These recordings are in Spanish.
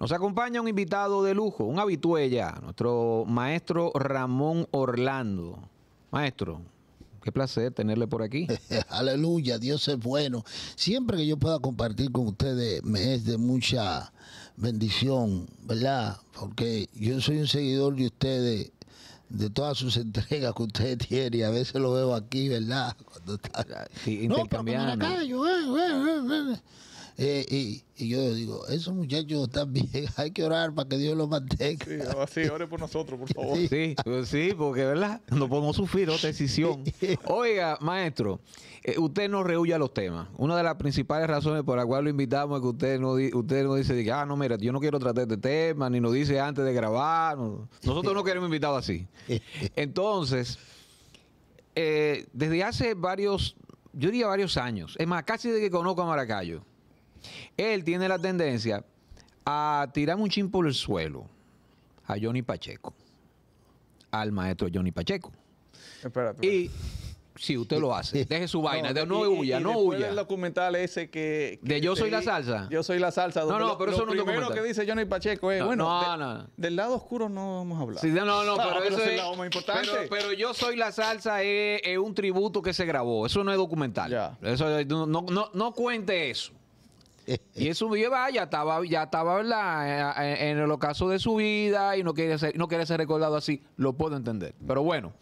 Nos acompaña un invitado de lujo, un habitué nuestro maestro Ramón Orlando. Maestro, qué placer tenerle por aquí. Aleluya, Dios es bueno. Siempre que yo pueda compartir con ustedes me es de mucha bendición, ¿verdad? Porque yo soy un seguidor de ustedes de todas sus entregas que ustedes tienen. y a veces lo veo aquí, ¿verdad? Cuando Sí, no, acá, yo, eh, y, yo digo, esos muchachos también hay que orar para que Dios los mantenga. Sí, ore por nosotros, por favor. Pues sí, porque verdad, no podemos sufrir otra decisión. Oiga, maestro, eh, usted no rehuye a los temas. Una de las principales razones por las cuales lo invitamos es que usted no, usted no dice, ah, no, mira, yo no quiero tratar este tema, ni nos dice antes de grabar. Nosotros no queremos invitados así. Entonces, eh, desde hace varios, yo diría varios años, es más, casi desde que conozco a Maracayo él tiene la tendencia a tirar un chin por el suelo a Johnny Pacheco, al maestro Johnny Pacheco. Y si usted lo hace, deje su vaina, no, no huya, no huya. el documental ese que, de Yo soy la salsa. Yo soy la salsa. No, no, pero eso no es lo primero que dice Johnny Pacheco es, bueno, del lado oscuro no vamos a hablar. no, no, ah, pero, eso es el lado más importante. Pero, Yo soy la salsa es, un tributo que se grabó, eso no es documental. no cuente eso y eso me lleva ya estaba, ya estaba eh, En, el ocaso de su vida y no quiere, ser, no quiere ser recordado así. Lo puedo entender. Pero bueno,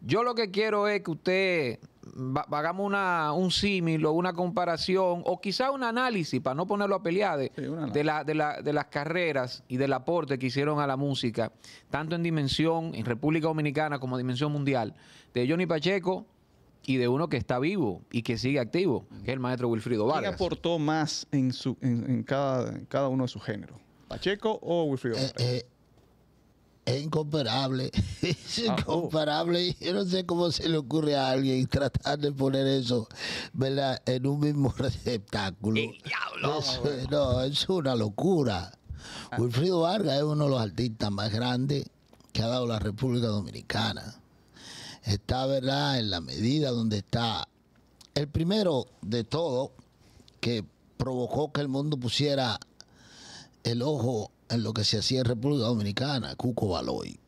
yo lo que quiero es que usted hagamos una, un símil o una comparación o quizá un análisis, para no ponerlo a pelear, de, la, de, la, de, las carreras y del aporte que hicieron a la música, tanto en dimensión en República Dominicana como en dimensión mundial, de Johnny Pacheco, y de uno que está vivo y que sigue activo, que es el maestro Wilfrido Vargas. ¿Quién aportó más en, su, en, cada, uno de sus géneros? ¿Pacheco o Wilfrido eh, Vargas? Eh, es incomparable, es ah, oh. incomparable. Yo no sé cómo se le ocurre a alguien tratar de poner eso, En un mismo receptáculo. diablo. Es, eh, no, es una locura. Ah. Wilfrido Vargas es uno de los artistas más grandes que ha dado la República Dominicana está, ¿verdad?, en la medida donde está. El primero de todo que provocó que el mundo pusiera el ojo en lo que se hacía en República Dominicana, Cuco Baloy.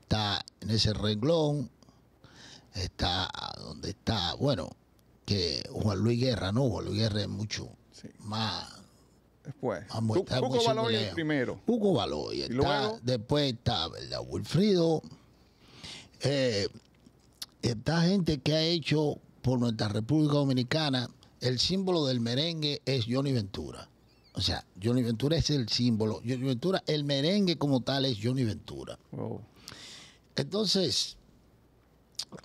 Está en ese renglón, está donde está, bueno, que Juan Luis Guerra, no, Juan Luis Guerra es mucho más. Después. Cuco Baloy el primero. Cuco Baloy. Después está, ¿verdad? Wilfrido. Eh, esta gente que ha hecho por nuestra República Dominicana, el símbolo del merengue es Johnny Ventura. O sea, Johnny Ventura es el símbolo. Johnny Ventura, el merengue como tal es Johnny Ventura. Oh. Entonces,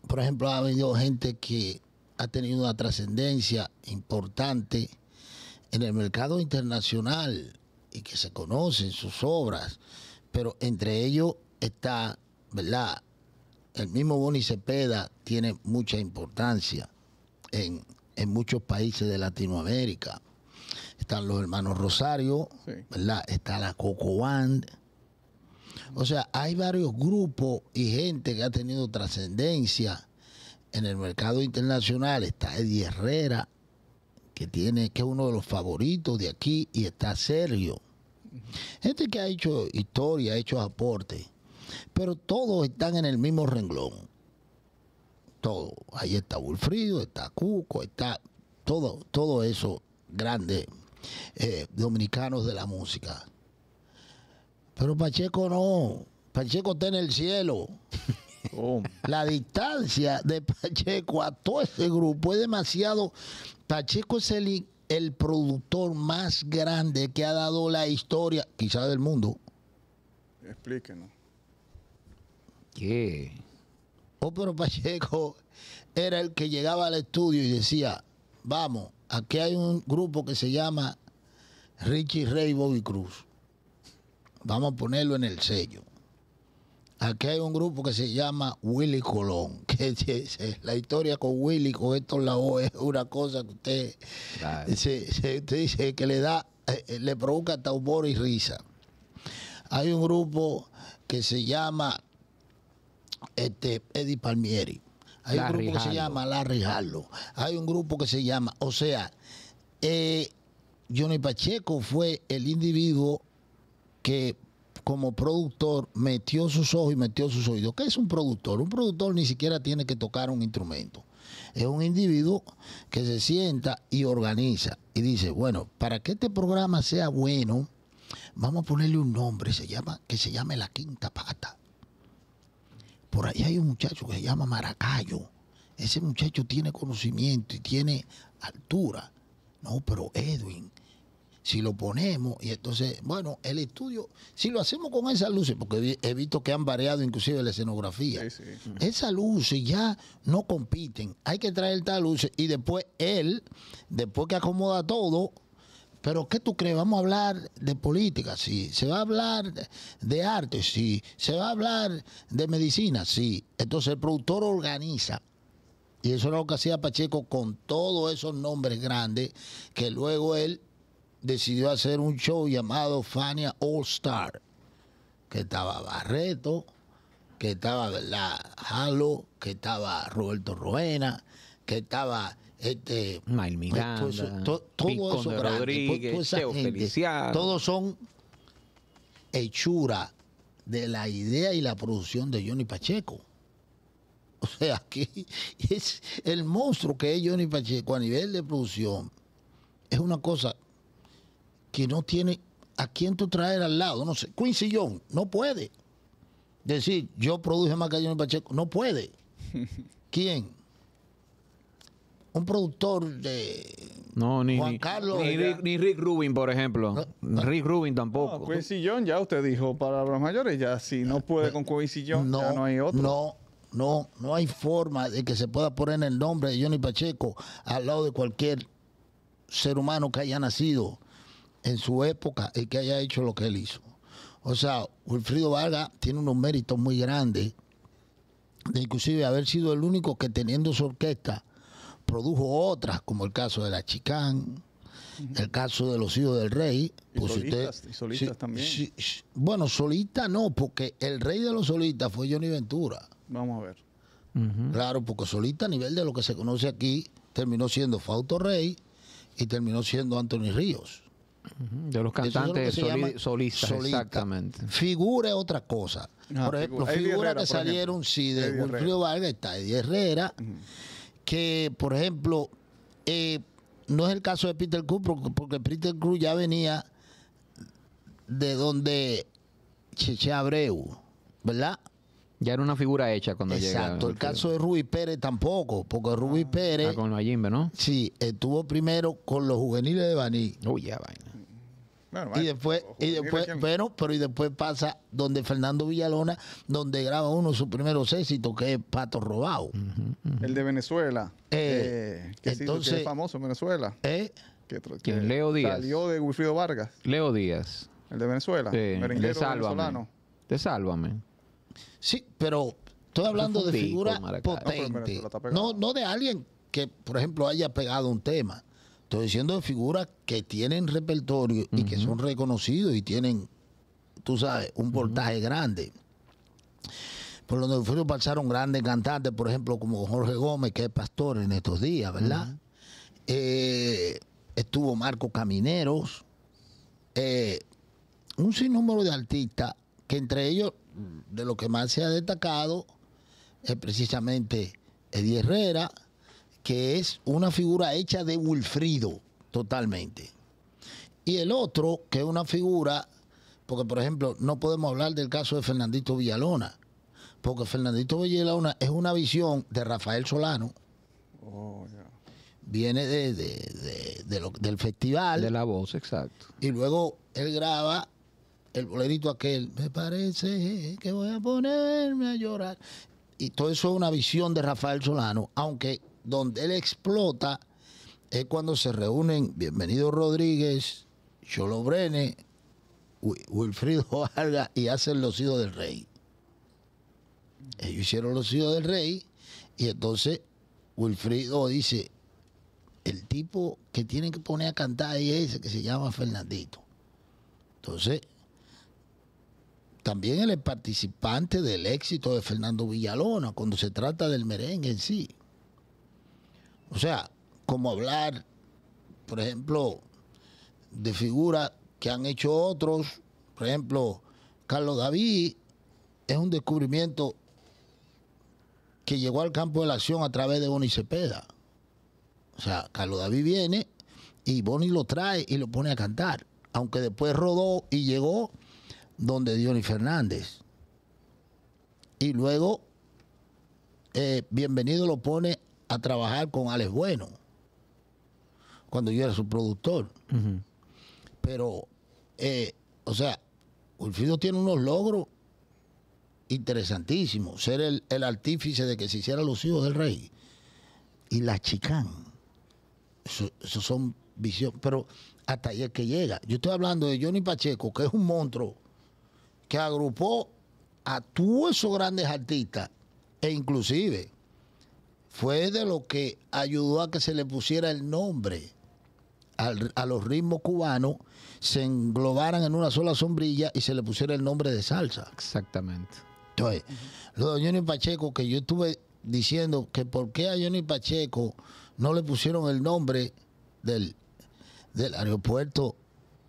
por ejemplo, ha venido gente que ha tenido una trascendencia importante en el mercado internacional y que se conocen sus obras, pero entre ellos está, ¿verdad? el mismo Boni Cepeda tiene mucha importancia en, muchos países de Latinoamérica. Están los hermanos Rosario, Está la Coco Band. O sea, hay varios grupos y gente que ha tenido trascendencia en el mercado internacional. Está Eddie Herrera, que tiene, que es uno de los favoritos de aquí, y está Sergio. Gente que ha hecho historia, ha hecho aportes pero todos están en el mismo renglón. Todo. Ahí está Wilfrido, está Cuco, está todo, todo eso grande. Eh, dominicanos de la música. Pero Pacheco no. Pacheco está en el cielo. Oh. La distancia de Pacheco a todo ese grupo es demasiado. Pacheco es el, el productor más grande que ha dado la historia, quizás del mundo. Explíquenos qué? Ópero oh, Pacheco era el que llegaba al estudio y decía, vamos, aquí hay un grupo que se llama Richie Ray Bobby Cruz. Vamos a ponerlo en el sello. Aquí hay un grupo que se llama Willy Colón. Que la historia con Willy, con la lado, es una cosa que usted, se, dice que le da, eh, le provoca hasta humor y risa. Hay un grupo que se llama este, Eddie Palmieri. Hay un grupo que se llama Larry Harlow. Hay un grupo que se llama, o sea, eh, Johnny Pacheco fue el individuo que como productor metió sus ojos y metió sus oídos. ¿Qué es un productor? Un productor ni siquiera tiene que tocar un instrumento. Es un individuo que se sienta y organiza y dice, bueno, para que este programa sea bueno, vamos a ponerle un nombre se llama, que se llame La Quinta Pata. Por ahí hay un muchacho que se llama Maracayo. Ese muchacho tiene conocimiento y tiene altura. No, pero Edwin, si lo ponemos, y entonces, bueno, el estudio, si lo hacemos con esas luces, porque he visto que han variado inclusive la escenografía, esas luces ya no compiten, hay que traer tal luz y después él, después que acomoda todo, pero ¿qué tú crees? Vamos a hablar de política, sí. Se va a hablar de arte, sí. Se va a hablar de medicina, sí. Entonces el productor organiza. Y eso es lo que hacía Pacheco con todos esos nombres grandes que luego él decidió hacer un show llamado Fania All Star, que estaba Barreto, que estaba ¿verdad? Halo, que estaba Roberto Ruena, que estaba este, Miranda, todos son hechura de la idea y la producción de Johnny Pacheco. O sea, aquí es el monstruo que es Johnny Pacheco a nivel de producción. Es una cosa que no tiene a quién tú traer al lado. No sé, Quincy Young no puede decir yo produje más que Johnny Pacheco. No puede. ¿Quién? un productor de Juan Carlos. Ni, Rick, Rubin, por ejemplo. Rick Rubin tampoco. No, John, pues ya usted dijo, para los mayores, ya si no puede con Quincy John, no, ya no hay otro. No, no, no hay forma de que se pueda poner el nombre de Johnny Pacheco al lado de cualquier ser humano que haya nacido en su época y que haya hecho lo que él hizo. O sea, Wilfrido Vargas tiene unos méritos muy grandes, de inclusive haber sido el único que teniendo su orquesta produjo otras, como el caso de la Chicán, el caso de los hijos del rey. Y pues, usted, también. bueno, solista no, porque el rey de los Solitas fue Johnny Ventura. Vamos a ver. Claro, porque Solita a nivel de lo que se conoce aquí terminó siendo Fausto Rey y terminó siendo Anthony Ríos. De los cantantes solistas, exactamente. Figura otra cosa. Ah, por ejemplo, figuras que salieron, si de Río Wilfrido Vargas está Herrera que, por ejemplo, eh, no es el caso de Peter Cruz, porque, Peter Cruz ya venía de donde Cheche Abreu, ¿verdad? Ya era una figura hecha cuando Exacto, Exacto, el caso de Rubí Pérez tampoco, porque Rubí ah, Pérez. Ah, con ¿no? Sí, estuvo primero con los juveniles de Baní. Uy, ya vaina y después, y después pero, pero y después pasa donde Fernando Villalona, donde graba uno sus primeros éxitos, que es Pato Robado. El de Venezuela. Eh, eh, que entonces, famoso en Venezuela. Eh, que, Leo Díaz. Salió de Wilfrido Vargas. Leo Díaz. El de Venezuela. te de Sálvame. De Sálvame. Sí, pero estoy hablando de figura potente. No, no de alguien que, por ejemplo, haya pegado un tema Estoy diciendo de figuras que tienen repertorio y que son reconocidos y tienen, tú sabes, un portaje grande. Por donde fueron pasaron grandes cantantes, por ejemplo, como Jorge Gómez, que es pastor en estos días, ¿verdad? Eh, estuvo Marco Camineros, eh, un sinnúmero de artistas, que entre ellos, de lo que más se ha destacado, es precisamente Eddie Herrera, que es una figura hecha de Wilfrido totalmente. Y el otro, que es una figura, porque por ejemplo, no podemos hablar del caso de Fernandito Villalona, porque Fernandito Villalona es una visión de Rafael Solano. Oh, Viene de, del festival. De la voz, exacto. Y luego él graba el bolerito aquel. Me parece que voy a ponerme a llorar. Y todo eso es una visión de Rafael Solano, aunque donde él explota es cuando se reúnen Bienvenido Rodríguez, Cholo Brene, Wilfrido Vargas y hacen los hijos del rey. Ellos hicieron los hijos del rey y entonces Wilfrido dice, el tipo que tienen que poner a cantar ahí es ese que se llama Fernandito. Entonces, también él es participante del éxito de Fernando Villalona cuando se trata del merengue en sí. O sea, como hablar, por ejemplo, de figuras que han hecho otros, por ejemplo, Carlos David es un descubrimiento que llegó al campo de la acción a través de Boni Cepeda. O sea, Carlos David viene y Boni lo trae y lo pone a cantar, aunque después rodó y llegó donde Dionis Fernández. Y luego, eh, bienvenido lo pone a trabajar con Alex Bueno, cuando yo era su productor. Pero, eh, o sea, Ulfido tiene unos logros interesantísimos. Ser el, artífice de que se hicieran los hijos del rey y la chican Eso, son visión. Pero hasta es que llega. Yo estoy hablando de Johnny Pacheco, que es un monstruo que agrupó a todos esos grandes artistas e inclusive fue de lo que ayudó a que se le pusiera el nombre a los ritmos cubanos, se englobaran en una sola sombrilla y se le pusiera el nombre de salsa. Exactamente. Entonces, lo de Johnny Pacheco, que yo estuve diciendo que por qué a Johnny Pacheco no le pusieron el nombre del aeropuerto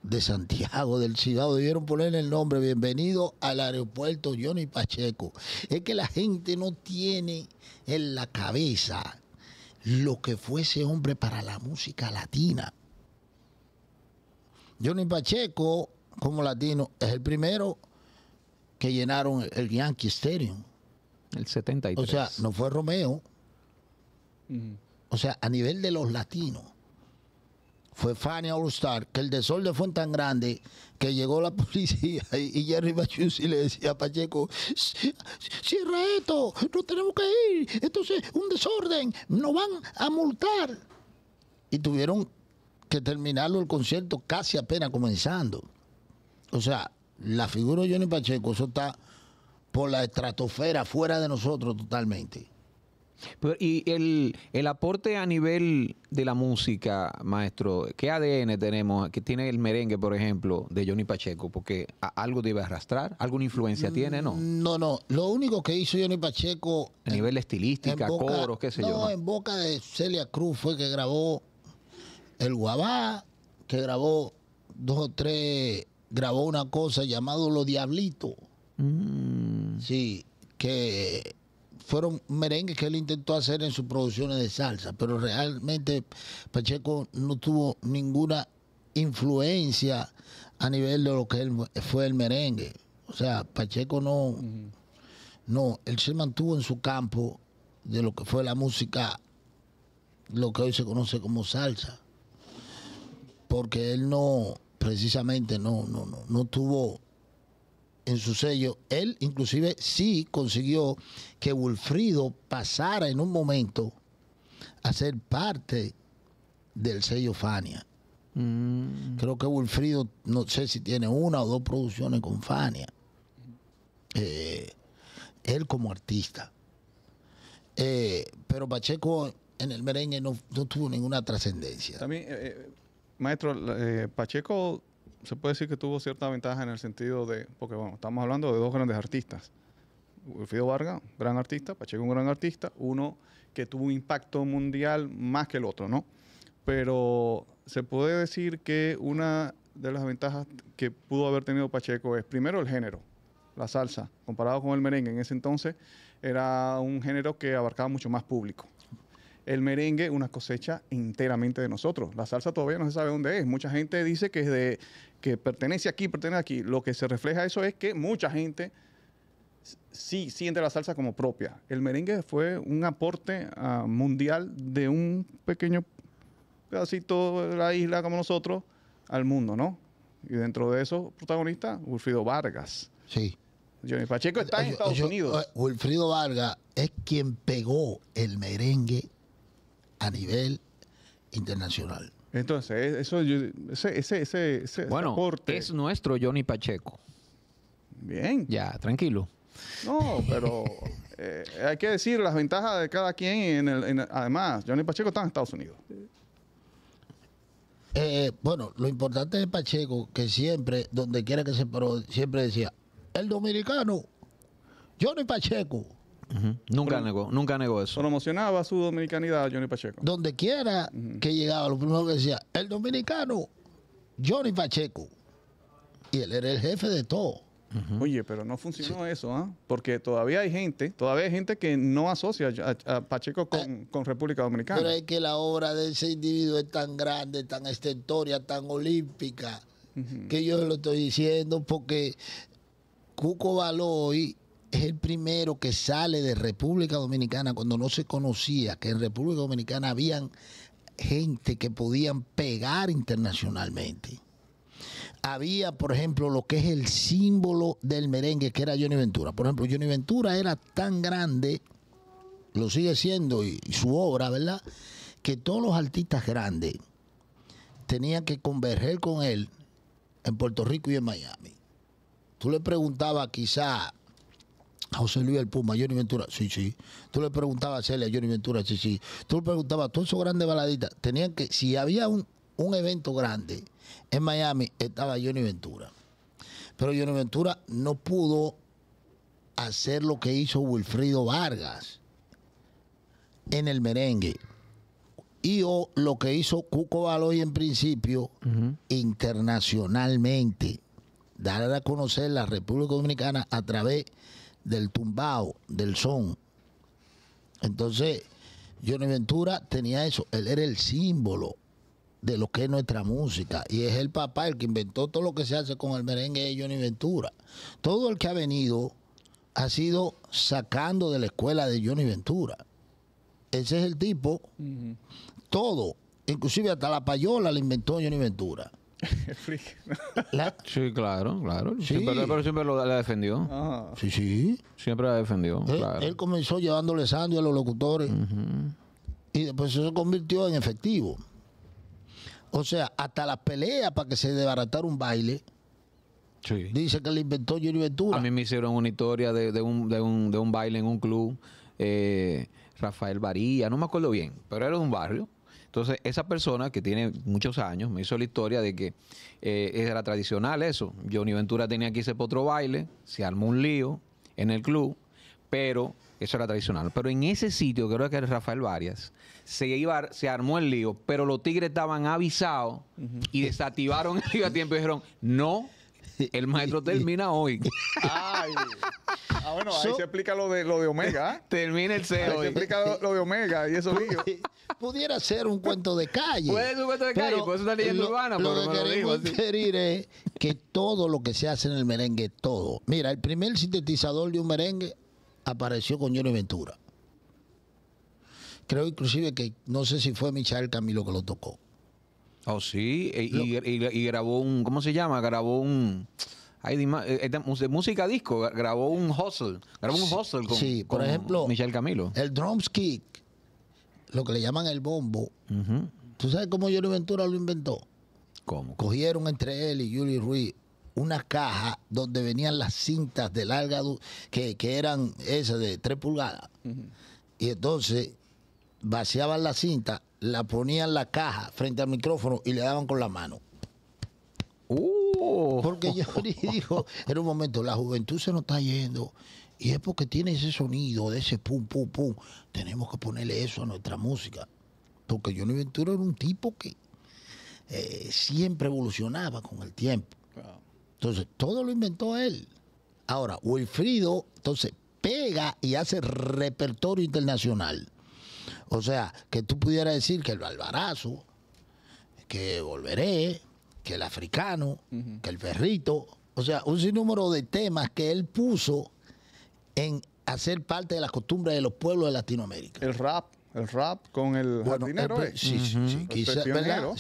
de Santiago, del Cibao, debieron ponerle el nombre, bienvenido al aeropuerto Johnny Pacheco. Es que la gente no tiene en la cabeza lo que fue ese hombre para la música latina. Johnny Pacheco, como latino, es el primero que llenaron el Yankee Stadium. El 73. O sea, no fue Romeo. O sea, a nivel de los latinos, fue Fanny All Star, que el desorden fue tan grande que llegó la policía y, Jerry y le decía a Pacheco, cierra esto, no tenemos que ir, entonces un desorden, nos van a multar. Y tuvieron que terminarlo el concierto casi apenas comenzando. O sea, la figura de Johnny Pacheco, eso está por la estratosfera, fuera de nosotros totalmente y el, aporte a nivel de la música, maestro, ¿qué ADN tenemos? ¿Qué tiene el merengue, por ejemplo, de Johnny Pacheco? Porque algo debe arrastrar, alguna influencia mm, tiene, ¿no? No, no. Lo único que hizo Johnny Pacheco. A nivel estilística, coro, qué sé yo. No, en boca de Celia Cruz fue que grabó El Guabá, que grabó dos o tres. Grabó una cosa llamado lo diablito mm. Sí, que fueron merengues que él intentó hacer en sus producciones de salsa, pero realmente Pacheco no tuvo ninguna influencia a nivel de lo que él fue el merengue. O sea, Pacheco no, no, él se mantuvo en su campo de lo que fue la música, lo que hoy se conoce como salsa, porque él no, precisamente no, no, no tuvo en su sello. Él inclusive sí consiguió que Wilfrido pasara en un momento a ser parte del sello Fania. Mm. Creo que Wilfrido, no sé si tiene una o dos producciones con Fania. Eh, él como artista. Eh, pero Pacheco en el merengue no, tuvo ninguna trascendencia. También, eh, maestro, Pacheco se puede decir que tuvo cierta ventaja en el sentido de, porque bueno, estamos hablando de dos grandes artistas. Fido Vargas, gran artista, Pacheco un gran artista, uno que tuvo un impacto mundial más que el otro, ¿no? Pero se puede decir que una de las ventajas que pudo haber tenido Pacheco es primero el género, la salsa, comparado con el merengue en ese entonces era un género que abarcaba mucho más público. El merengue, una cosecha enteramente de nosotros. La salsa todavía no se sabe dónde es. Mucha gente dice que es de que pertenece aquí, pertenece aquí, lo que se refleja eso es que mucha gente sí siente la salsa como propia. El merengue fue un aporte ah, mundial de un pequeño pedacito de la isla como nosotros al mundo, ¿no? Y dentro de eso, protagonista, Wilfrido Vargas. Sí. Johnny Pacheco está en Estados Unidos. Wilfrido Vargas es quien pegó el merengue a nivel internacional. Entonces, e, eso, ese, ese, bueno, es nuestro Johnny Pacheco. Bien. Ya, tranquilo. No, pero eh, hay que decir las ventajas de cada quien. En el, además, Johnny Pacheco está en Estados Unidos. Eh, eh, bueno, lo importante de Pacheco, que siempre, donde quiera que se paró, siempre decía, el dominicano, Johnny Pacheco, Nunca negó, nunca negó eso. Promocionaba su dominicanidad a Johnny Pacheco. Donde quiera que llegaba, lo primero que decía, el dominicano, Johnny Pacheco. Y él era el jefe de todo. Oye, pero no funcionó eso, ¿ah? Porque todavía hay gente, todavía hay gente que no asocia a, Pacheco eh, con, República Dominicana. Pero es que la obra de ese individuo es tan grande, tan estentoria, tan olímpica, que yo lo estoy diciendo porque Cuco y es el primero que sale de República Dominicana cuando no se conocía que en República Dominicana habían gente que podían pegar internacionalmente. Había, por ejemplo, lo que es el símbolo del merengue, que era Johnny Ventura. Por ejemplo, Johnny Ventura era tan grande, lo sigue siendo, y, su obra, ¿verdad? Que todos los artistas grandes tenían que converger con él en Puerto Rico y en Miami. Tú le preguntabas quizá José Luis el Puma, Johnny Ventura, sí, sí. Tú le preguntabas a Celia, Johnny Ventura, sí, sí. Tú le preguntabas a todos esos grandes baladistas, tenían que, si había un, evento grande en Miami, estaba Johnny Ventura. Pero Johnny Ventura no pudo hacer lo que hizo Wilfrido Vargas en el merengue. Y o lo que hizo Cuco Baloy en principio internacionalmente. Dar a conocer la República Dominicana a través de del tumbao, del son. Entonces, Johnny Ventura tenía eso, él era el símbolo de lo que es nuestra música y es el papá el que inventó todo lo que se hace con el merengue de Johnny Ventura. Todo el que ha venido ha sido sacando de la escuela de Johnny Ventura. Ese es el tipo. Todo, inclusive hasta la payola la inventó Johnny Ventura. Sí, claro, claro. Sí. pero siempre lo, la defendió. Ah. Sí, sí. Siempre la defendió. Él, comenzó llevándole sangre a los locutores. Y después eso se convirtió en efectivo. O sea, hasta las peleas para que se desbaratara un baile. Sí. Dice que le inventó Yuri Ventura. A mí me hicieron una historia de, un, baile en un club. Eh, Rafael Varía, no me acuerdo bien, pero era de un barrio entonces, esa persona que tiene muchos años me hizo la historia de que eh, era tradicional eso. Johnny Ventura tenía aquí ese potro baile, se armó un lío en el club, pero eso era tradicional. Pero en ese sitio, creo que era Rafael Varias, se, iba, se armó el lío, pero los tigres estaban avisados y desactivaron el lío a tiempo y dijeron, no El maestro termina hoy. Ah, bueno, ahí se explica lo de, lo de Omega. Termina el CEO. se explica lo, de Omega y eso digo. Pudiera ser un cuento de calle. Puede ser un cuento de calle, por eso está leyendo urbana. Lo pero que queremos digo, es que todo lo que se hace en el merengue, todo. Mira, el primer sintetizador de un merengue apareció con Johnny Ventura. Creo inclusive que, no sé si fue Michael Camilo que lo tocó. Oh, sí, e, y, grabó un, ¿cómo se llama? Grabó un... Eh, de música disco, grabó un hustle, grabó un hustle con, sí, por ejemplo, Camilo. El drums kick, lo que le llaman el bombo. ¿Tú sabes cómo Yuri Ventura lo inventó? ¿Cómo? Cogieron entre él y Yuri Ruiz una caja donde venían las cintas de larga que, que eran esas de tres pulgadas. Y entonces vaciaban la cinta la ponían la caja frente al micrófono y le daban con la mano. Uh. Porque yo dijo, en un momento, la juventud se nos está yendo y es porque tiene ese sonido de ese pum, pum, pum. Tenemos que ponerle eso a nuestra música. Porque Johnny Ventura era un tipo que eh, siempre evolucionaba con el tiempo. Entonces, todo lo inventó él. Ahora, Wilfrido, entonces, pega y hace repertorio internacional. O sea, que tú pudieras decir que el Balbarazo, que Volveré, que el Africano, que el Perrito, o sea, un sinnúmero de temas que él puso en hacer parte de las costumbres de los pueblos de Latinoamérica. El rap. El rap con el jardinero. El, sí, sí, primero.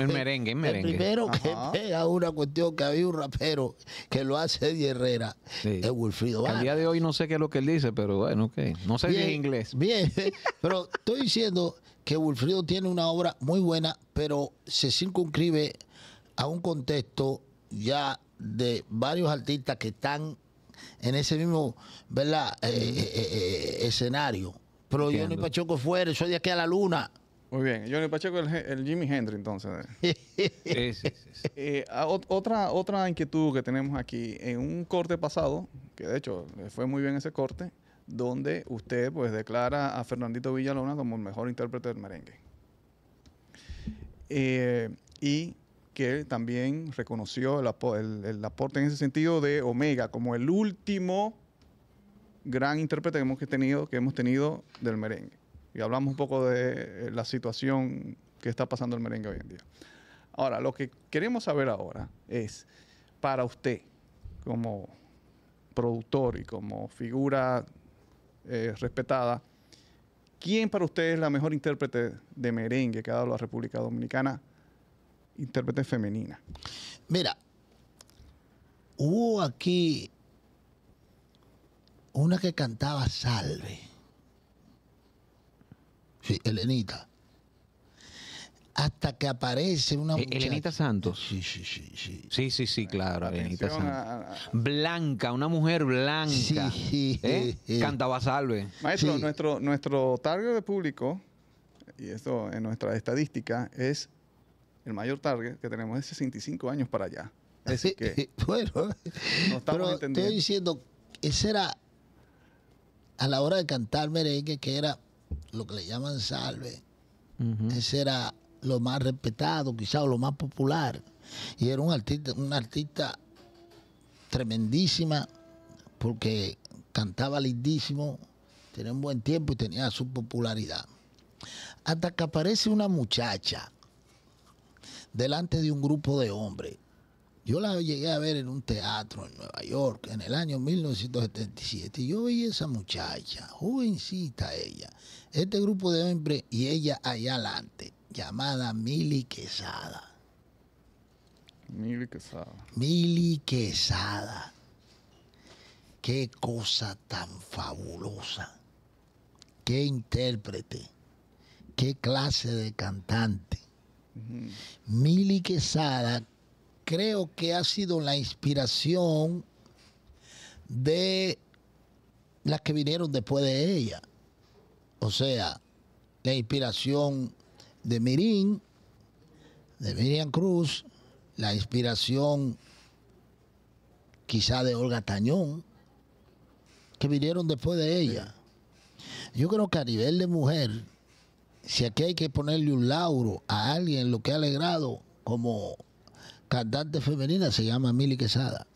El, merengue, el primero que pega una cuestión que había un rapero que lo hace de Herrera sí. es Wilfrido Al día de hoy no sé qué es lo que él dice, pero bueno, ok. No sé bien, es inglés. Bien, pero estoy diciendo que Wilfrido tiene una obra muy buena, pero se circunscribe a un contexto ya de varios artistas que están en ese mismo eh, eh, eh, escenario. Pero Johnny Pacheco fuera, soy de aquí a la luna. Muy bien, Johnny Pacheco el, el Jimi Hendrix entonces. sí, sí, sí. Eh, ah, otra, otra inquietud que tenemos aquí, en un corte pasado, que de hecho fue muy bien ese corte, donde usted pues declara a Fernandito Villalona como el mejor intérprete del merengue. Eh, y que también reconoció el aporte en ese sentido de Omega como el último gran intérprete que hemos tenido, que hemos tenido del merengue. Y hablamos un poco de eh, la situación que está pasando el merengue hoy en día. Ahora, lo que queremos saber ahora es, para usted, como productor y como figura eh, respetada, ¿quién para usted es la mejor intérprete de merengue que ha dado la República Dominicana? Intérprete femenina. Mira, hubo aquí una que cantaba Salve. Sí, Elenita. Hasta que aparece una e-, mujer. Elenita Santos. Sí, sí, sí. Sí, sí, sí, sí claro, Elenita Santos. Blanca, una mujer blanca. Sí, ¿eh? Cantaba Salve. Maestro, nuestro, nuestro target de público, y esto en nuestra estadística, es el mayor target que tenemos de 65 años para allá. Así que, bueno, pero estoy diciendo, ese era a la hora de cantar merengue, que era lo que le llaman salve, ese era lo más respetado, quizás lo más popular. Y era un artista, un artista tremendísima, porque cantaba lindísimo, tenía un buen tiempo y tenía su popularidad. Hasta que aparece una muchacha delante de un grupo de hombres yo la llegué a ver en un teatro en Nueva York en el año 1977. Y Yo vi esa muchacha, jovencita ella, este grupo de hombres y ella allá adelante, llamada Mili Quesada. Mili Quesada. Mili Quesada. Qué cosa tan fabulosa. Qué intérprete. Qué clase de cantante. Milly Mili Quesada creo que ha sido la inspiración de las que vinieron después de ella. O sea, la inspiración de Mirín, de Miriam Cruz, la inspiración quizá de Olga Tañón, que vinieron después de ella. Yo creo que a nivel de mujer, si aquí hay que ponerle un lauro a alguien lo que ha alegrado como cantante femenina se llama Milly Quesada.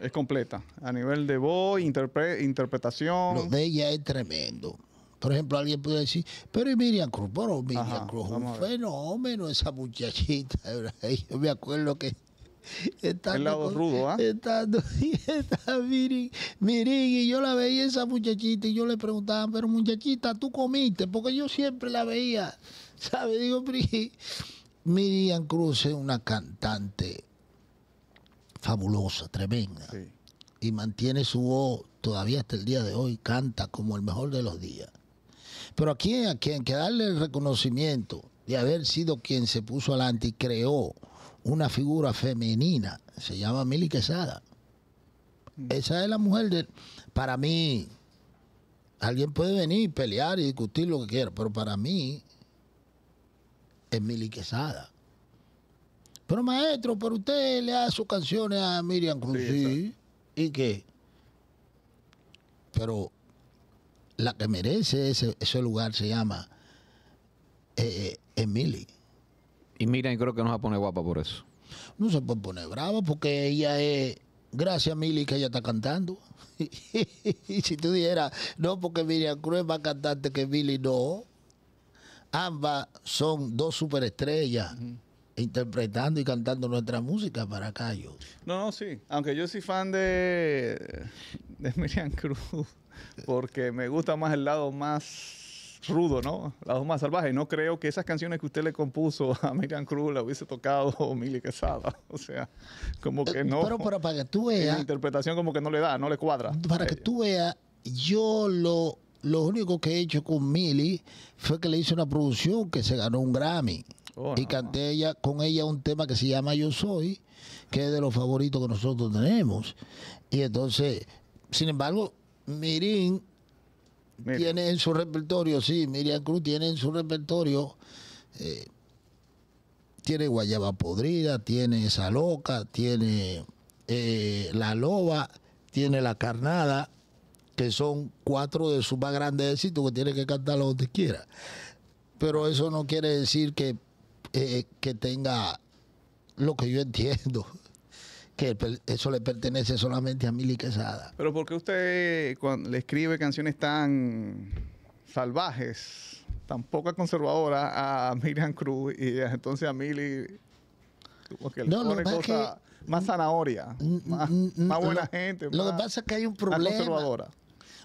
Es completa, a nivel de voz, interpretación. Lo de ella es tremendo. Por ejemplo, alguien puede decir, pero y Miriam Cruz, bueno, Miriam Cruz, un fenómeno esa muchachita. Yo me acuerdo que está el lado rudo, ¿ah? ¿eh? Estando, y yo la veía esa muchachita y yo le preguntaba, pero muchachita, ¿tú comiste? Porque yo siempre la veía, ¿sabes? Digo, Miriam Cruz es una cantante fabulosa, tremenda. Y mantiene su voz todavía hasta el día de hoy, canta como el mejor de los días. Pero a quien, a quien que darle el reconocimiento de haber sido quien se puso adelante y creó una figura femenina, se llama Mili Quesada. Mm. Esa es la mujer de, para mí, alguien puede venir, pelear y discutir lo que quiera, pero para mí, Emily Quesada. Pero maestro, pero usted le da sus canciones a Miriam Cruz. ¿Y qué? Pero la que merece ese, lugar se llama eh, eh, Emily. Y Miriam creo que va a poner guapa por eso. No se puede poner brava porque ella es... Gracias, Mili, que ella está cantando. y si tú dijeras, no, porque Miriam Cruz va más cantante que Mili, no. Ambas son dos superestrellas. interpretando y cantando nuestra música para Cayo. No, no, sí. Aunque yo soy fan de, de Miriam Cruz, porque me gusta más el lado más rudo, ¿no? El lado más salvaje. No creo que esas canciones que usted le compuso a Miriam Cruz la hubiese tocado Milly Quesada. O sea, como que no. pero para que tú veas. La interpretación como que no le da, no le cuadra. Para que eh, tú veas, yo lo lo único que he hecho con Mili fue que le hice una producción que se ganó un Grammy. Oh, y canté con ella un tema que se llama Yo Soy, que es de los favoritos que nosotros tenemos. Y entonces, sin embargo, Mirin tiene en su repertorio, sí, Miriam Cruz tiene en su repertorio, eh, tiene Guayaba Podrida, tiene Esa Loca, tiene eh, La Loba, tiene La Carnada, que son cuatro de sus más grandes éxitos que tiene que cantar cantarlo donde quiera. Pero eso no quiere decir que, eh, que tenga lo que yo entiendo, que eso le pertenece solamente a Mili Quesada. Pero ¿por qué usted cuando le escribe canciones tan salvajes, tan poca conservadora a Miriam Cruz y entonces a Mili no, más zanahoria, más, buena gente. Lo que pasa es que hay un problema.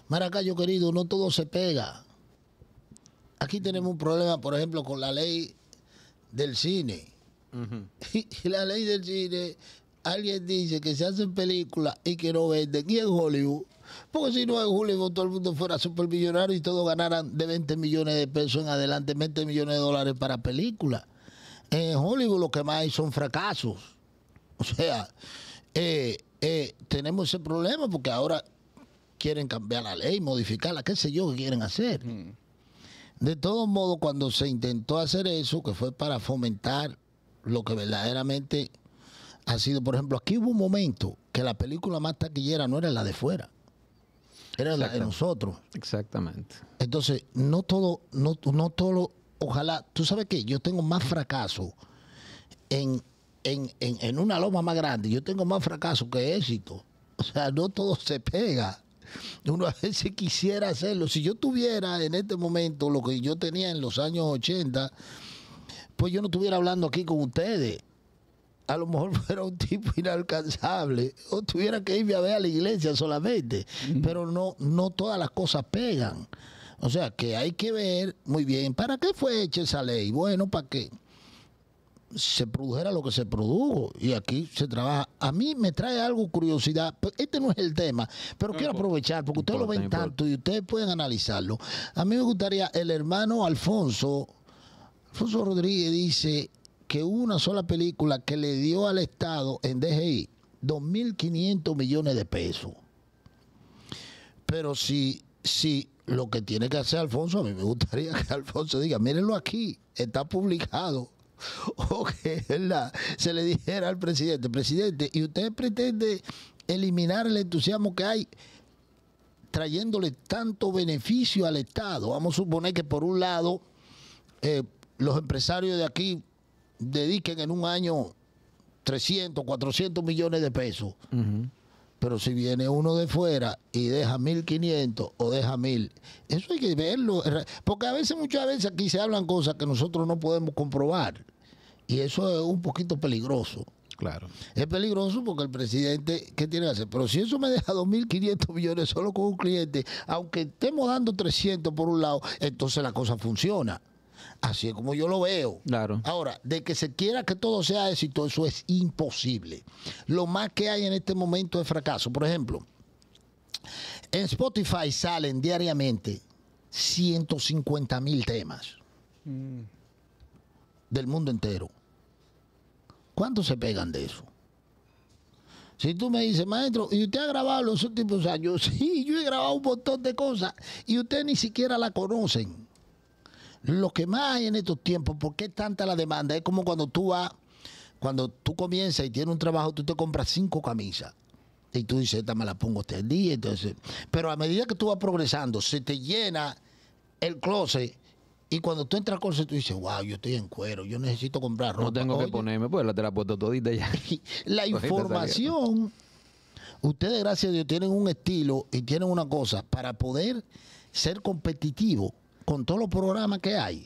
Maracayo querido, no todo se pega. Aquí tenemos un problema, por ejemplo, con la ley del cine. y la ley del cine, alguien dice que se hacen películas y que no venden. Y en Hollywood, porque si no en Hollywood todo el mundo fuera supermillonario y todos ganaran de 20 millones de pesos en adelante, 20 millones de dólares para películas. En Hollywood lo que más hay son fracasos. O sea, eh, eh, tenemos ese problema porque ahora quieren cambiar la ley, modificarla, qué sé yo, qué quieren hacer. Mm. De todos modos, cuando se intentó hacer eso, que fue para fomentar lo que verdaderamente ha sido, por ejemplo, aquí hubo un momento que la película más taquillera no era la de fuera, era la de nosotros. Exactamente. Entonces, no todo, no, todo, ojalá, tú sabes que yo tengo más fracaso en, en una loma más grande, yo tengo más fracaso que éxito. O sea, no todo se pega. uno a veces quisiera hacerlo. Si yo tuviera en este momento lo que yo tenía en los años 80, pues yo no estuviera hablando aquí con ustedes. A lo mejor fuera un tipo inalcanzable o tuviera que irme a ver a la iglesia solamente. Pero no, no todas las cosas pegan. O sea que hay que ver muy bien, ¿para qué fue hecha esa ley? Bueno, ¿para qué? se produjera lo que se produjo y aquí se trabaja. A mí me trae algo curiosidad, pues, este no es el tema, pero quiero aprovechar porque ustedes lo ven tanto y ustedes pueden analizarlo. A mí me gustaría, el hermano Alfonso, Alfonso Rodríguez dice que una sola película que le dio al Estado en DGI 2.500 millones de pesos. Pero si, si lo que tiene que hacer Alfonso, a mí me gustaría que Alfonso diga, mírenlo aquí, está publicado o que se le dijera al presidente, presidente, y usted pretende eliminar el entusiasmo que hay trayéndole tanto beneficio al Estado. Vamos a suponer que por un lado eh, los empresarios de aquí dediquen en un año 300, 400 millones de pesos. Pero si viene uno de fuera y deja 1.500 o deja 1.000, eso hay que verlo. Porque a veces, muchas veces aquí se hablan cosas que nosotros no podemos comprobar. Y eso es un poquito peligroso. Claro. Es peligroso porque el presidente, ¿qué tiene que hacer? Pero si eso me deja 2.500 millones solo con un cliente, aunque estemos dando 300 por un lado, entonces la cosa funciona. Así es como yo lo veo. Claro. Ahora, de que se quiera que todo sea éxito, eso es imposible. Lo más que hay en este momento es fracaso. Por ejemplo, en Spotify salen diariamente 150 mil temas mm. del mundo entero. ¿Cuántos se pegan de eso? Si tú me dices, maestro, ¿y usted ha grabado los últimos años? Sí, yo he grabado un montón de cosas y usted ni siquiera la conocen lo que más hay en estos tiempos, ¿por qué tanta la demanda? Es como cuando tú vas, cuando tú comienzas y tienes un trabajo, tú te compras cinco camisas. Y tú dices, esta me la pongo este día. Entonces, pero a medida que tú vas progresando, se te llena el closet. Y cuando tú entras al closet, tú dices, wow, yo estoy en cuero, yo necesito comprar ropa. No tengo que ponerme, pues la te la he puesto todita ya. la información, ustedes, gracias a Dios, tienen un estilo y tienen una cosa para poder ser competitivo con todos los programas que hay.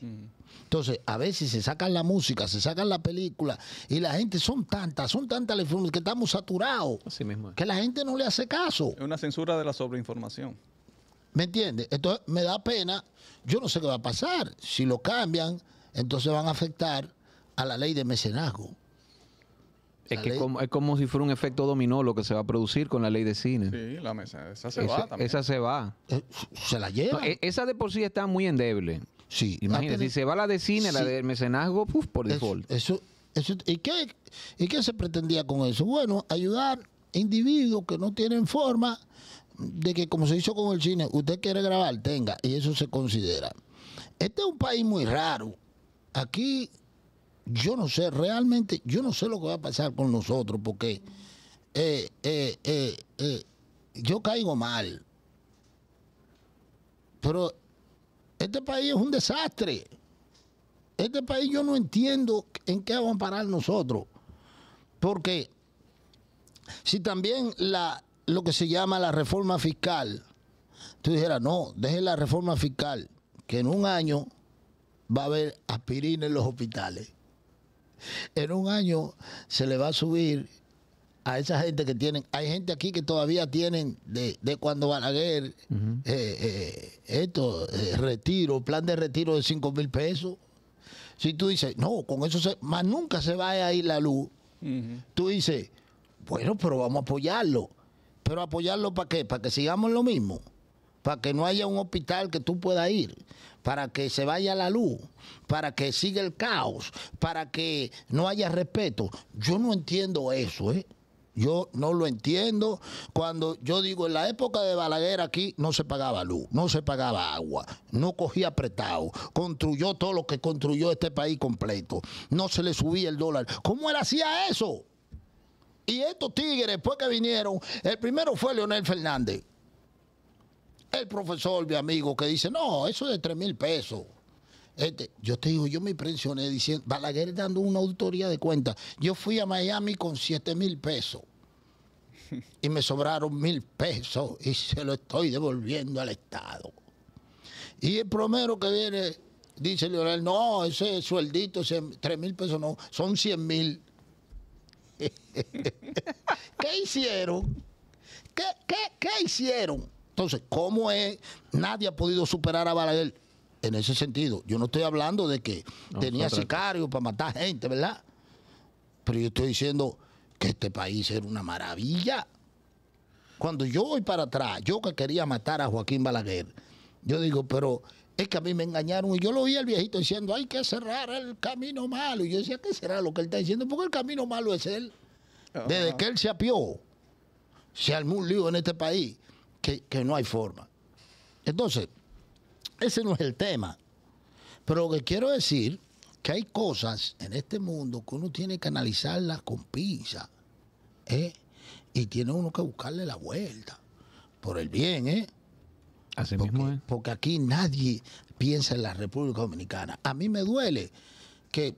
Entonces, a veces se sacan la música, se sacan la película y la gente son tantas, son tantas las que estamos saturados. Que la gente no le hace caso. Es una censura de la sobreinformación. ¿Me entiendes? Entonces, me da pena. Yo no sé qué va a pasar. Si lo cambian, entonces van a afectar a la ley de mecenazgo. Es como, si fuera un efecto dominó lo que se va a producir con la ley de cine. Sí, la mesa, esa se va también. Esa se va. Eh, se la lleva. E, esa de por sí está muy endeble. Sí. Imagínate, si se va la de cine, la del mecenazgo, por default. Eso, ¿y, qué, ¿Y qué se pretendía con eso? Bueno, ayudar a individuos que no tienen forma de que como se hizo con el cine, usted quiere grabar, tenga, y eso se considera. Este es un país muy raro. Aquí yo no sé, realmente yo no sé lo que va a pasar con nosotros, porque eh, eh, eh, yo caigo mal. Pero este país es un desastre. Este país yo no entiendo en qué van a parar nosotros. Porque si también la, lo que se llama la reforma fiscal, tú dijeras, no, deje la reforma fiscal, que en un año va a haber aspirina en los hospitales en un año se le va a subir a esa gente que tienen, hay gente aquí que todavía tienen de, cuando Balaguer, a ver eh, eh, esto, eh, retiro, plan de retiro de 5 mil pesos. Si tú dices, no, con eso más nunca se va a ir la luz, tú dices, bueno, pero vamos a apoyarlo. Pero apoyarlo para qué? Para que sigamos lo mismo para que no haya un hospital que tú puedas ir, para que se vaya la luz, para que siga el caos, para que no haya respeto. Yo no entiendo eso, ¿eh? Yo no lo entiendo. Cuando yo digo, en la época de Balaguer aquí no se pagaba luz, no se pagaba agua, no cogía apretado, construyó todo lo que construyó este país completo, no se le subía el dólar. ¿Cómo él hacía eso? Y estos tigres, después que vinieron, el primero fue Leonel Fernández el profesor, mi amigo, que dice, no, eso de 3 mil pesos. Este, yo te digo, yo me impresioné diciendo, Balaguer dando una autoría de cuenta. Yo fui a Miami con 7 mil pesos y me sobraron mil pesos y se lo estoy devolviendo al Estado. Y el primero que viene, dice Leonel, no, ese sueldito, 3 mil pesos no, son 100 mil. ¿Qué hicieron? ¿Qué, qué, qué hicieron? Entonces, ¿cómo es? Nadie ha podido superar a Balaguer en ese sentido. Yo no estoy hablando de que tenía sicarios para matar gente, ¿verdad? Pero yo estoy diciendo que este país era una maravilla. Cuando yo voy para atrás, yo que quería matar a Joaquín Balaguer, yo digo, pero es que a mí me engañaron. Y yo lo vi al viejito diciendo, hay que cerrar el camino malo. Y yo decía, ¿qué será lo que él está diciendo? Porque el camino malo es él. Desde que él se apió, se armó un lío en este país que, no hay forma. Entonces, ese no es el tema. Pero lo que quiero decir que hay cosas en este mundo que uno tiene que analizarlas con pinza. ¿eh? Y tiene uno que buscarle la vuelta. Por el bien, ¿eh? Así mismo, ¿eh? Porque aquí nadie piensa en la República Dominicana. A mí me duele que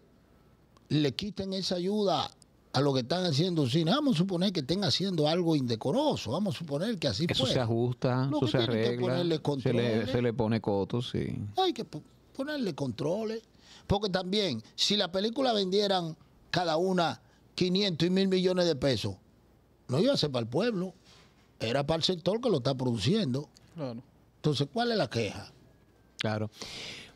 le quiten esa ayuda a lo que están haciendo sin Vamos a suponer que estén haciendo algo indecoroso, vamos a suponer que así Eso se ajusta, eso se arregla, se, le, se le pone cotos, sí. Hay que ponerle controles, porque también, si la película vendieran cada una 500 y mil millones de pesos, no iba a ser para el pueblo, era para el sector que lo está produciendo. Claro. Entonces, ¿cuál es la queja? Claro.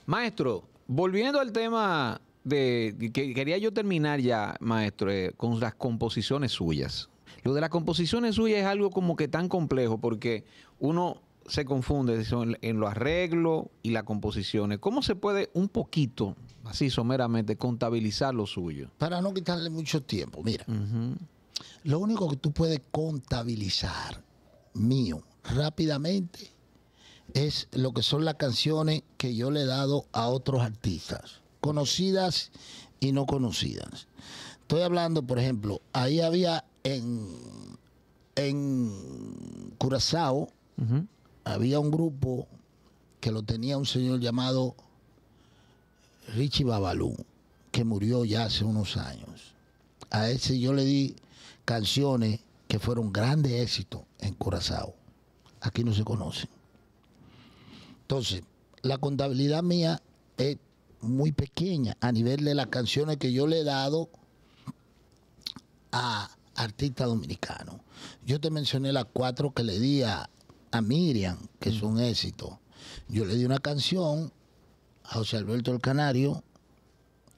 Maestro, volviendo al tema que quería yo terminar ya, maestro, eh, con las composiciones suyas. Lo de las composiciones suyas es algo como que tan complejo porque uno se confunde en los arreglos y las composiciones. ¿Cómo se puede un poquito, así someramente, contabilizar lo suyo? Para no quitarle mucho tiempo, mira, lo único que tú puedes contabilizar mío rápidamente es lo que son las canciones que yo le he dado a otros artistas conocidas y no conocidas. Estoy hablando, por ejemplo, ahí había en, en Curazao, había un grupo que lo tenía un señor llamado Richie Babalú, que murió ya hace unos años. A ese yo le di canciones que fueron grandes éxitos en Curazao. Aquí no se conocen. Entonces, la contabilidad mía es muy pequeña a nivel de las canciones que yo le he dado a artistas dominicanos. Yo te mencioné las cuatro que le di a, Miriam, que es mm. un éxito. Yo le di una canción a José Alberto el Canario,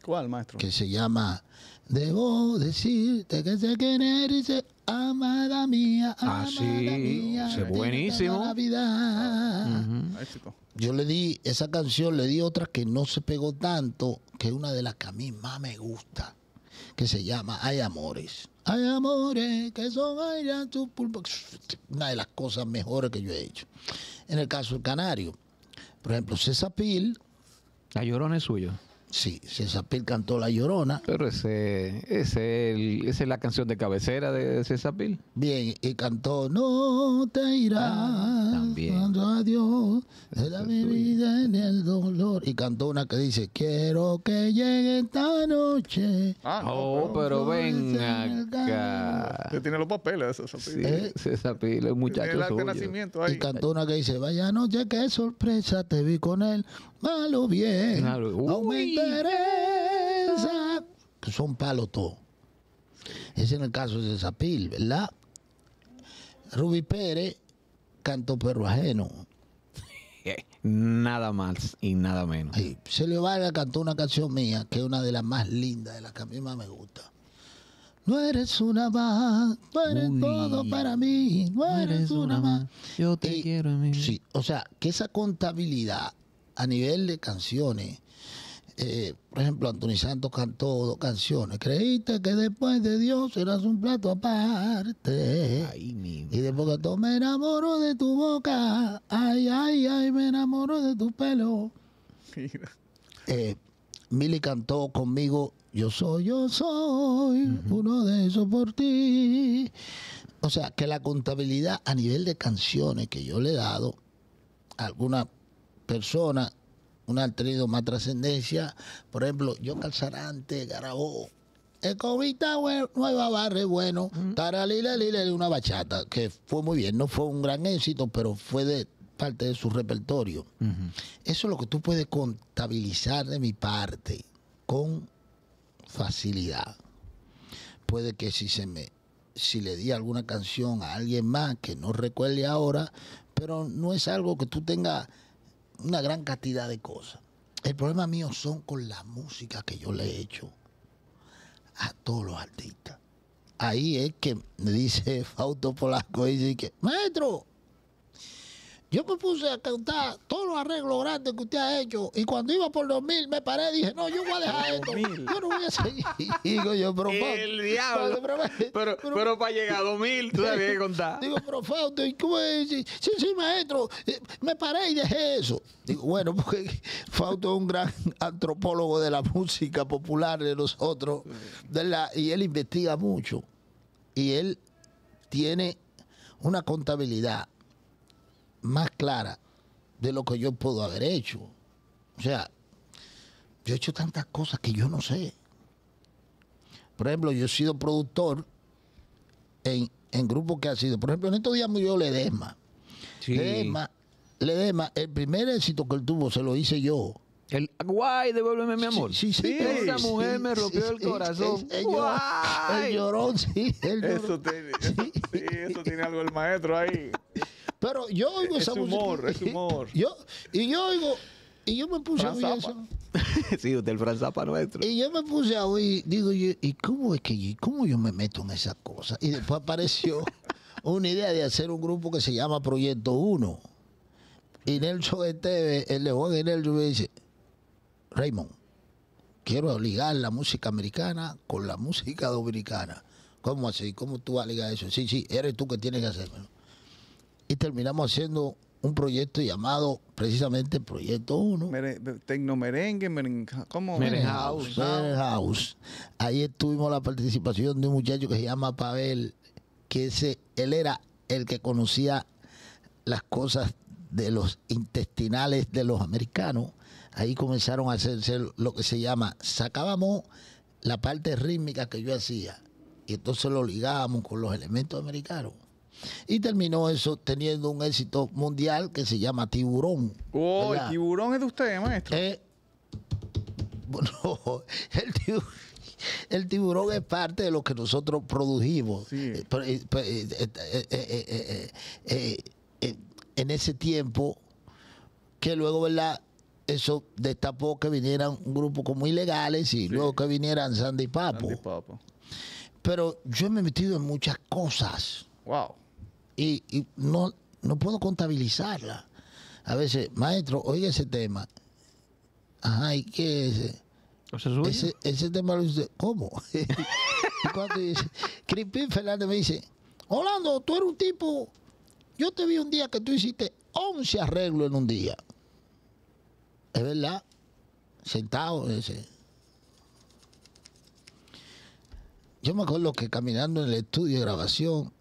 ¿Cuál, maestro? Que se llama Debo decirte que sé querer y amada mía, ah, amada mía. buenísimo. Yo le di esa canción, le di otra que no se pegó tanto, que es una de las que a mí más me gusta, que se llama Hay Amores. Hay amores que son aire tu pulpo. Una de las cosas mejores que yo he hecho. En el caso del canario, por ejemplo, César Pil. La llorona es suyo. Sí, César Pil cantó La Llorona. Pero ese, esa es la canción de cabecera de César Pil. Bien, y cantó No te irás, viendo ah, también. adiós de la mi vida en el dolor. Y cantó una que dice Quiero que llegue esta noche. Ah, oh, pero, venga. ven Que tiene los papeles César Pil. Sí, César ¿Eh? Pil, muchacho. El Y cantó una que dice Vaya noche, qué sorpresa, te vi con él malo bien, claro. no interesa. Pues son palos todo. Ese en el caso de Zapil, ¿verdad? Rubí Pérez cantó perro ajeno. Nada más y nada menos. Celio Vargas cantó una canción mía, que es una de las más lindas, de las que a mí más me gusta. No eres una más, no eres todo para mí, no eres, una, más. Yo te quiero a mí. Sí, o sea, que esa contabilidad a nivel de canciones, eh, por ejemplo, Anthony Santos cantó dos canciones. Creíste que después de Dios eras un plato aparte. Ay, mi y después que me enamoro de tu boca. Ay, ay, ay, me enamoro de tu pelo. eh, Milly cantó conmigo. Yo soy, yo soy, uno de esos por ti. O sea, que la contabilidad a nivel de canciones que yo le he dado, algunas personas, una han tenido más trascendencia. Por ejemplo, yo Calzarante, Garabó. Escobita vita Nueva Barre, bueno, Taralila Lila, una bachata, que fue muy bien, no fue un gran éxito, pero fue de parte de su repertorio. Eso es lo que tú puedes contabilizar de mi parte con facilidad. Puede que si se me si le di alguna canción a alguien más que no recuerde ahora, pero no es algo que tú tengas una gran cantidad de cosas. El problema mío son con la música que yo le he hecho a todos los artistas. Ahí es que me dice Fausto Polasco, dice que, maestro, yo me puse a cantar todos los arreglos grandes que usted ha hecho y cuando iba por los mil me paré y dije, no, yo voy a dejar esto. Yo no voy a seguir. Digo yo, pero... El diablo. Pero, para llegar a dos mil, tú sabías que contar. Digo, pero Fausto, ¿y cómo es? Sí, sí, maestro, eh, me paré y dejé eso. Digo, bueno, porque Fausto es un gran antropólogo de la música popular de nosotros de la, y él investiga mucho y él tiene una contabilidad más clara de lo que yo puedo haber hecho. O sea, yo he hecho tantas cosas que yo no sé. Por ejemplo, yo he sido productor en, en grupos que ha sido. Por ejemplo, en estos días murió Ledesma. Ledesma, el primer éxito que él tuvo se lo hice yo. El guay, devuélveme mi amor. Sí, Esa mujer me rompió el corazón. El, sí. tiene, eso tiene algo el maestro ahí. Pero yo eh, oigo esa música. Es humor, yo, y yo oigo, y yo me puse a oír eso. sí, usted el para nuestro. Y yo me puse a oír, digo ¿y cómo es que yo, cómo yo me meto en esas cosas? Y después apareció una idea de hacer un grupo que se llama Proyecto 1. Y Nelson Esteve, el león de Nelson, dice, Raymond, quiero ligar la música americana con la música dominicana. ¿Cómo así? ¿Cómo tú vas a ligar eso? Sí, sí, eres tú que tienes que hacerlo y terminamos haciendo un proyecto llamado precisamente Proyecto 1. Tecno merengue, merengue, ¿cómo? Merenhouse. House. Ahí tuvimos la participación de un muchacho que se llama Pavel, que ese, él era el que conocía las cosas de los intestinales de los americanos. Ahí comenzaron a hacerse lo que se llama, sacábamos la parte rítmica que yo hacía y entonces lo ligábamos con los elementos americanos y terminó eso teniendo un éxito mundial que se llama Tiburón. ¡Oh, el tiburón es de usted, maestro! Eh, el tiburón es parte de lo que nosotros produjimos. en ese tiempo, que luego, ¿verdad? Eso destapó que vinieran un grupo como ilegales y luego que vinieran Sandy Papo. Sandy Papo. Pero yo me he metido en muchas cosas. Wow y, no, no puedo contabilizarla. A veces, maestro, oye ese tema. Ajá, ¿y qué es ese? ¿O ese, tema lo dice, ¿cómo? Crispín Fernández me dice, Orlando, tú eres un tipo, yo te vi un día que tú hiciste 11 arreglos en un día. Es verdad, sentado ese. Yo me acuerdo que caminando en el estudio de grabación,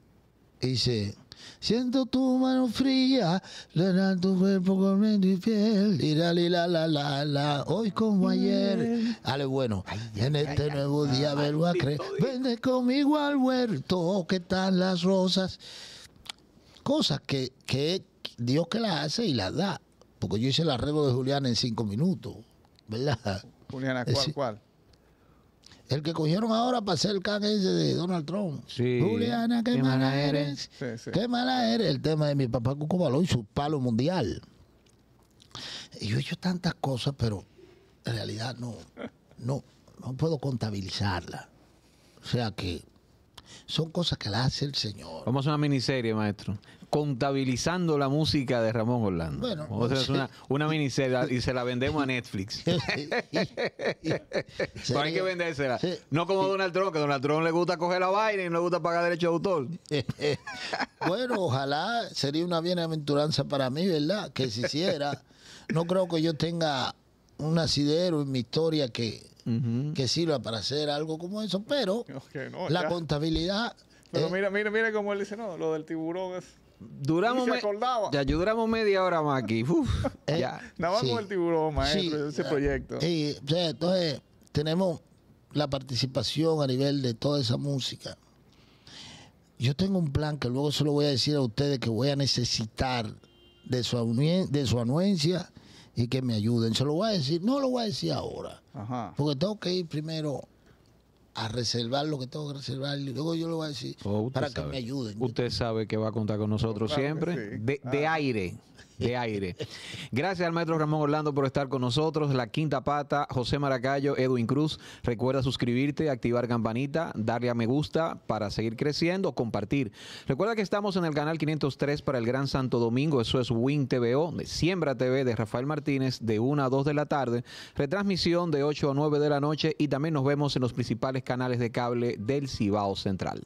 dice... Siento tu mano fría, dan tu cuerpo con mente y piel. Lira, li la, la, la, hoy como mm. ayer. Ale, bueno, en este nuevo día verbo a creer. Vende conmigo al huerto, que están las rosas. Cosas que, que Dios que las hace y las da. Porque yo hice el arreglo de Julián en cinco minutos, ¿verdad? Juliana, ¿cuál, cuál? El que cogieron ahora para ser el can de Donald Trump. Juliana, qué, mala, eres. Qué mala eres. El tema de mi papá Cucubaló y su palo mundial. Yo he hecho tantas cosas, pero en realidad no, no, no puedo contabilizarlas. O sea que son cosas que las hace el Señor. Vamos a una miniserie, maestro contabilizando la música de Ramón Orlando. Bueno, o es una, una miniserie y se la vendemos a Netflix. Pero hay que vendérsela. No como Donald Trump, que Donald Trump le gusta coger la vaina y no le gusta pagar derecho de autor. bueno, ojalá sería una bienaventuranza para mí, ¿verdad? Que se hiciera. No creo que yo tenga un asidero en mi historia que, sirva para hacer algo como eso, pero la contabilidad. Pero mira, mira, mira cómo él dice, no, lo del tiburón es duramos duramos media hora más aquí. Eh, ya. Nada más con el tiburón, maestro, ese proyecto. entonces tenemos la participación a nivel de toda esa música. Yo tengo un plan que luego se lo voy a decir a ustedes que voy a necesitar de su, de su anuencia y que me ayuden. Se lo voy a decir, no lo voy a decir ahora, porque tengo que ir primero a reservar lo que tengo que reservar y luego yo lo voy a decir oh, para que me ayuden. Usted sabe que va a contar con nosotros oh, siempre, de, ah. aire de aire. Gracias al maestro Ramón Orlando por estar con nosotros. La quinta pata, José Maracayo, Edwin Cruz. Recuerda suscribirte, activar campanita, darle a me gusta para seguir creciendo, compartir. Recuerda que estamos en el canal 503 para el Gran Santo Domingo. Eso es Win TVO, de Siembra TV de Rafael Martínez, de 1 a 2 de la tarde. Retransmisión de 8 a 9 de la noche y también nos vemos en los principales canales de cable del Cibao Central.